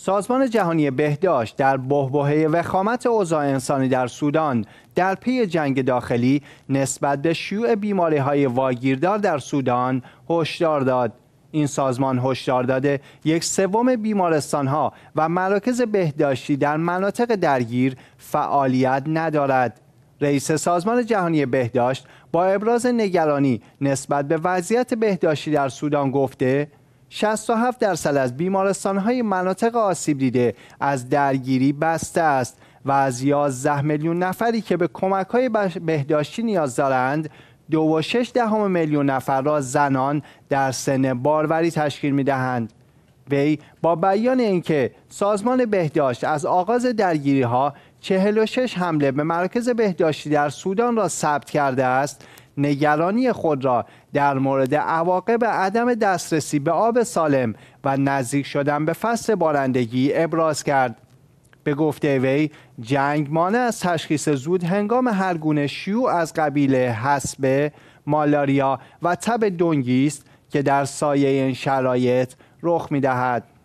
سازمان جهانی بهداشت در بهبهه وخامت اوضاع انسانی در سودان در پی جنگ داخلی نسبت به شیوع بیماری های واگیردار در سودان هشدار داد این سازمان هشدار داده یک سوم بیمارستان ها و مراکز بهداشتی در مناطق درگیر فعالیت ندارد رئیس سازمان جهانی بهداشت با ابراز نگرانی نسبت به وضعیت بهداشتی در سودان گفته 67 درصد از های مناطق آسیب دیده از درگیری بسته است و از 11 میلیون نفری که به های بهداشتی نیاز دارند دو و شش دهم میلیون نفر را زنان در سن باروری تشکیل می دهند. وی با بیان اینکه سازمان بهداشت از آغاز درگیری ها 46 حمله به مراکز بهداشتی در سودان را ثبت کرده است نگرانی خود را در مورد عواقب عدم دسترسی به آب سالم و نزدیک شدن به فصل بارندگی ابراز کرد به گفته وی جنگ مانع از تشخیص زود هنگام هر گونه شیوع از قبیل حسبه مالاریا و تب دنگی است که در سایه این شرایط رخ میدهد